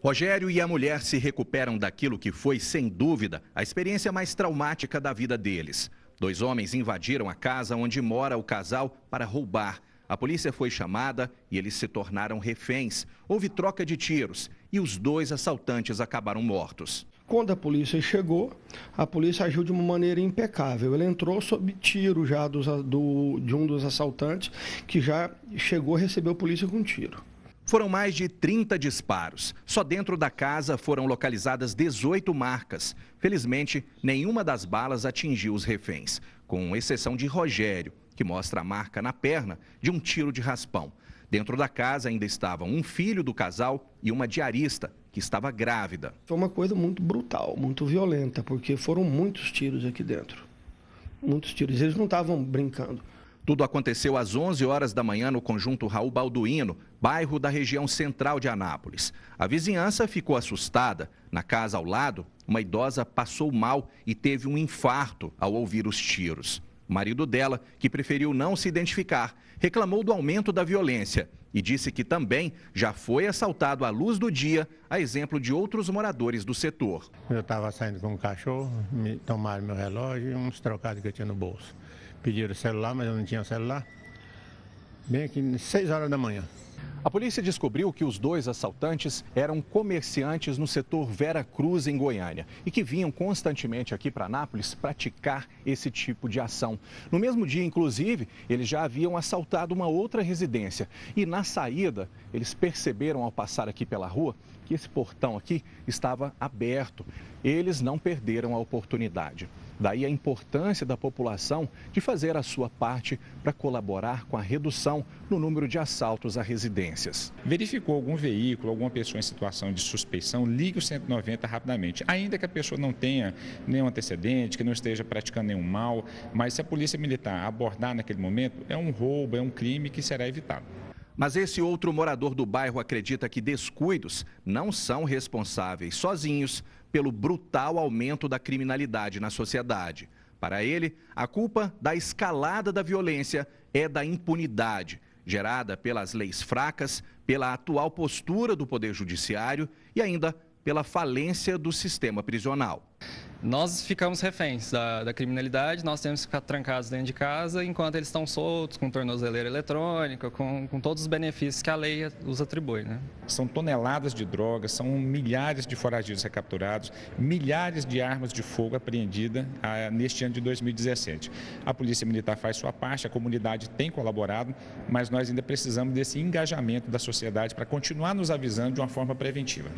Rogério e a mulher se recuperam daquilo que foi, sem dúvida, a experiência mais traumática da vida deles. Dois homens invadiram a casa onde mora o casal para roubar. A polícia foi chamada e eles se tornaram reféns. Houve troca de tiros e os dois assaltantes acabaram mortos. Quando a polícia chegou, a polícia agiu de uma maneira impecável. Ele entrou sob tiro já do, de um dos assaltantes, que já chegou a receber a polícia com tiro. Foram mais de 30 disparos. Só dentro da casa foram localizadas 18 marcas. Felizmente, nenhuma das balas atingiu os reféns, com exceção de Rogério, que mostra a marca na perna de um tiro de raspão. Dentro da casa ainda estavam um filho do casal e uma diarista, que estava grávida. Foi uma coisa muito brutal, muito violenta, porque foram muitos tiros aqui dentro. Muitos tiros. Eles não estavam brincando. Tudo aconteceu às 11 horas da manhã no conjunto Raul Balduino, bairro da região central de Anápolis. A vizinhança ficou assustada. Na casa ao lado, uma idosa passou mal e teve um infarto ao ouvir os tiros. O marido dela, que preferiu não se identificar, reclamou do aumento da violência e disse que também já foi assaltado à luz do dia, a exemplo de outros moradores do setor. Eu estava saindo com um cachorro, me tomaram meu relógio e uns trocados que eu tinha no bolso pediram celular, mas eu não tinha celular. Bem aqui, 6 horas da manhã. A polícia descobriu que os dois assaltantes eram comerciantes no setor Vera Cruz, em Goiânia, e que vinham constantemente aqui para Anápolis praticar esse tipo de ação. No mesmo dia, inclusive, eles já haviam assaltado uma outra residência. E na saída, eles perceberam ao passar aqui pela rua que esse portão aqui estava aberto. Eles não perderam a oportunidade. Daí a importância da população de fazer a sua parte para colaborar com a redução no número de assaltos a residências. Verificou algum veículo, alguma pessoa em situação de suspeição, ligue o 190 rapidamente. Ainda que a pessoa não tenha nenhum antecedente, que não esteja praticando nenhum mal, mas se a polícia militar abordar naquele momento, é um roubo, é um crime que será evitado. Mas esse outro morador do bairro acredita que descuidos não são responsáveis sozinhos pelo brutal aumento da criminalidade na sociedade. Para ele, a culpa da escalada da violência é da impunidade, gerada pelas leis fracas, pela atual postura do Poder Judiciário e ainda pela falência do sistema prisional nós ficamos reféns da, da, criminalidade, nós temos que ficar trancados dentro de casa enquanto eles estão soltos, com tornozeleira eletrônica, com, com todos os benefícios que a lei os atribui. Né? São toneladas de drogas, são milhares de foragidos recapturados, milhares de armas de fogo apreendidas ah, neste ano de 2017. A Polícia Militar faz sua parte, a comunidade tem colaborado, mas nós ainda precisamos desse engajamento da sociedade para continuar nos avisando de uma forma preventiva.